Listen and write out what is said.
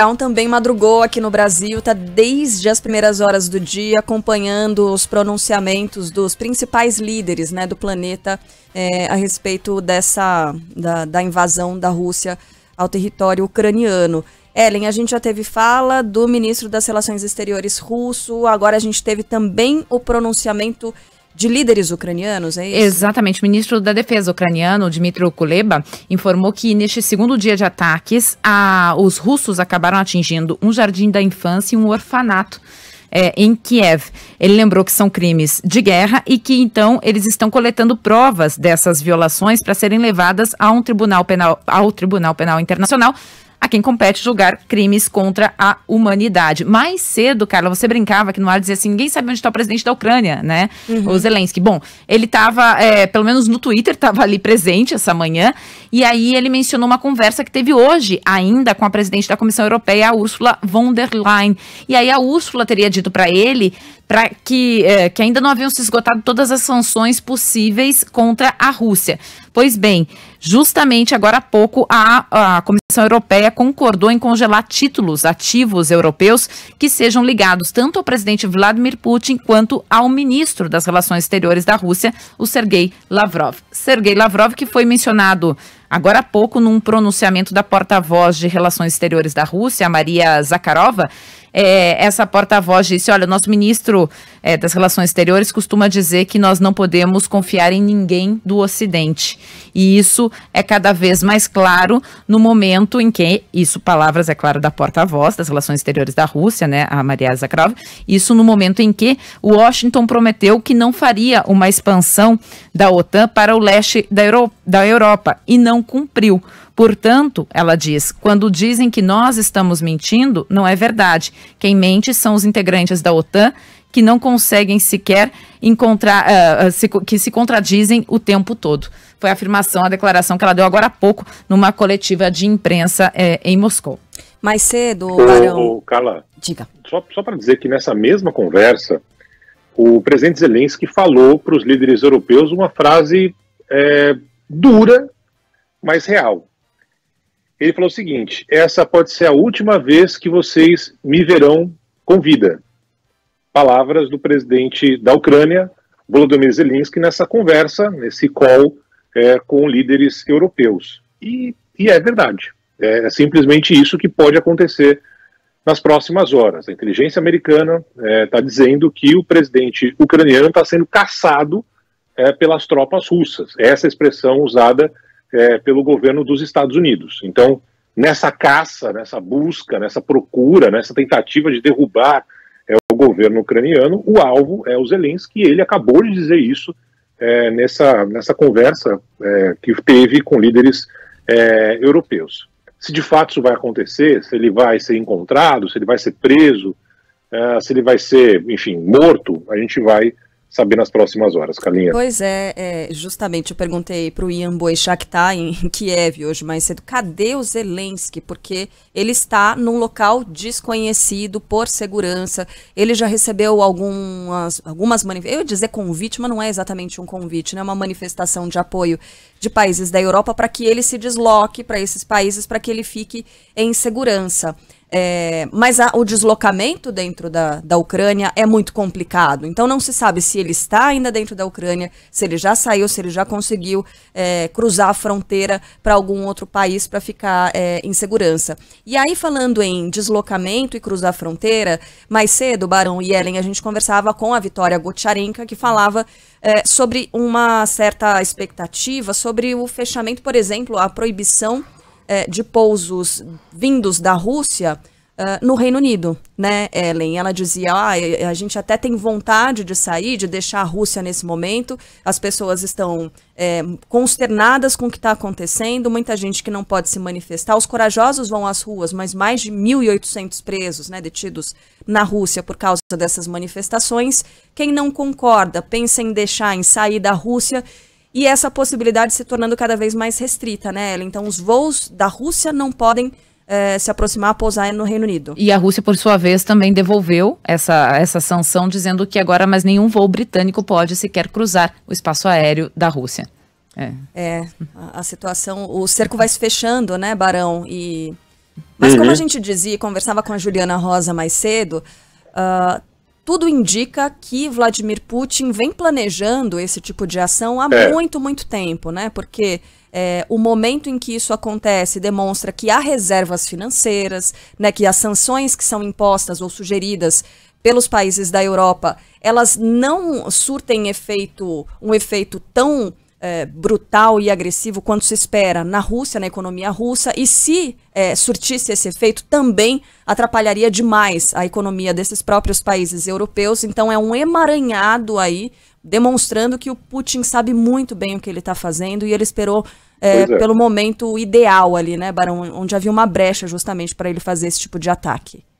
Brown também madrugou aqui no Brasil, está desde as primeiras horas do dia acompanhando os pronunciamentos dos principais líderes né, do planeta é, a respeito dessa da, da, invasão da Rússia ao território ucraniano. Ellen, a gente já teve fala do ministro das Relações Exteriores russo, agora a gente teve também o pronunciamento de líderes ucranianos, é isso? Exatamente. O ministro da Defesa ucraniano, Dmitry Kuleba, informou que neste segundo dia de ataques, a, os russos acabaram atingindo um jardim da infância e um orfanato. É, em Kiev. Ele lembrou que são crimes de guerra e que então eles estão coletando provas dessas violações para serem levadas a um tribunal penal, ao Tribunal Penal Internacional, a quem compete julgar crimes contra a humanidade. Mais cedo, Carla, você brincava que no ar dizia assim: ninguém sabe onde está o presidente da Ucrânia, né? Uhum. O Zelensky. Bom, ele estava, é, eh, pelo menos no Twitter, estava ali presente essa manhã. E aí ele mencionou uma conversa que teve hoje ainda com a presidente da Comissão Europeia, a Ursula von der Leyen. E aí a Ursula teria dito para ele para que, é, que ainda não haviam se esgotado todas as sanções possíveis contra a Rússia. Pois bem, justamente agora há pouco a, a Comissão Europeia concordou em congelar títulos ativos europeus que sejam ligados tanto ao presidente Vladimir Putin quanto ao ministro das Relações Exteriores da Rússia, o Sergei Lavrov. Sergei Lavrov, que foi mencionado Agora há pouco, num pronunciamento da porta-voz de Relações Exteriores da Rússia, Maria Zakharova, é, essa porta-voz disse: olha, o nosso ministro é, das Relações Exteriores costuma dizer que nós não podemos confiar em ninguém do Ocidente. E isso é cada vez mais claro no momento em que, isso palavras, é claro, da porta-voz das Relações Exteriores da Rússia, né, a Maria Zakharov, isso no momento em que Washington prometeu que não faria uma expansão da OTAN para o leste da, Euro da Europa e não cumpriu. Portanto, ela diz: quando dizem que nós estamos mentindo, não é verdade. Quem mente são os integrantes da OTAN que não conseguem sequer encontrar, uh, se, que se contradizem o tempo todo. Foi a afirmação, a declaração que ela deu agora há pouco numa coletiva de imprensa eh, em Moscou. Mais cedo, Barão. ô, Carla, Diga. Só, só para dizer que nessa mesma conversa, o presidente Zelensky falou para os líderes europeus uma frase é, dura, mas real ele falou o seguinte: essa pode ser a última vez que vocês me verão com vida. Palavras do presidente da Ucrânia, Volodymyr Zelensky, nessa conversa, nesse call é, com líderes europeus. E, e é verdade. É, é simplesmente isso que pode acontecer nas próximas horas. A inteligência americana está é, tá dizendo que o presidente ucraniano está sendo caçado é, pelas tropas russas. Essa é expressão usada é, pelo governo dos Estados Unidos. Então, nessa caça, nessa busca, nessa procura, nessa tentativa de derrubar é, o governo ucraniano, o alvo é o Zelensky, e ele acabou de dizer isso é, nessa, nessa conversa é, que teve com líderes é, europeus. Se de fato isso vai acontecer, se ele vai ser encontrado, se ele vai ser preso, é, se ele vai ser, enfim, morto, a gente vai saber nas próximas horas, Calinha. Pois é, é justamente eu perguntei para o Ian Boechat, que está em Kiev hoje mais cedo, cadê o Zelensky? Porque ele está num local desconhecido por segurança, ele já recebeu algumas, algumas manifestações, eu ia dizer convite, mas não é exatamente um convite, né? uma manifestação de apoio de países da Europa para que ele se desloque para esses países, para que ele fique em segurança. É, mas a, o deslocamento dentro da, da Ucrânia é muito complicado. Então não se sabe se ele está ainda dentro da Ucrânia, se ele já saiu, se ele já conseguiu é, cruzar a fronteira para algum outro país para ficar é, em segurança. E aí, falando em deslocamento e cruzar a fronteira, mais cedo, Barão e Ellen, a gente conversava com a Vitória Gotcharenka, que falava é, sobre uma certa expectativa sobre o fechamento, por exemplo, a proibição é, de pousos vindos da Rússia uh, no Reino Unido, né, Ellen? Ela dizia, ah, a gente até tem vontade de sair, de deixar a Rússia nesse momento, as pessoas estão é, consternadas com o que está acontecendo, muita gente que não pode se manifestar, os corajosos vão às ruas, mas mais de 1.800 presos, né, detidos na Rússia por causa dessas manifestações. Quem não concorda, pensa em deixar, em sair da Rússia e essa possibilidade se tornando cada vez mais restrita, né, Ellen? Então, os voos da Rússia não podem é, se aproximar, pousar no Reino Unido. E a Rússia, por sua vez, também devolveu essa, essa sanção, dizendo que agora mais nenhum voo britânico pode sequer cruzar o espaço aéreo da Rússia. É, é a, a situação, o cerco vai se fechando, né, Barão? E... Mas uhum. como a uhum. gente dizia, conversava com a Juliana Rosa mais cedo, uh, tudo indica que Vladimir Putin vem planejando esse tipo de ação há é. muito, muito tempo, né? Porque é, o momento em que isso acontece demonstra que há reservas financeiras, né? Que as sanções que são impostas ou sugeridas pelos países da Europa, elas não surtem efeito, um efeito tão é, brutal e agressivo quanto se espera na Rússia, na economia russa, e se é, surtisse esse efeito, também atrapalharia demais a economia desses próprios países europeus. Então é um emaranhado aí, demonstrando que o Putin sabe muito bem o que ele está fazendo e ele esperou é, é, pelo momento ideal ali, né, Barão, onde havia uma brecha justamente para ele fazer esse tipo de ataque.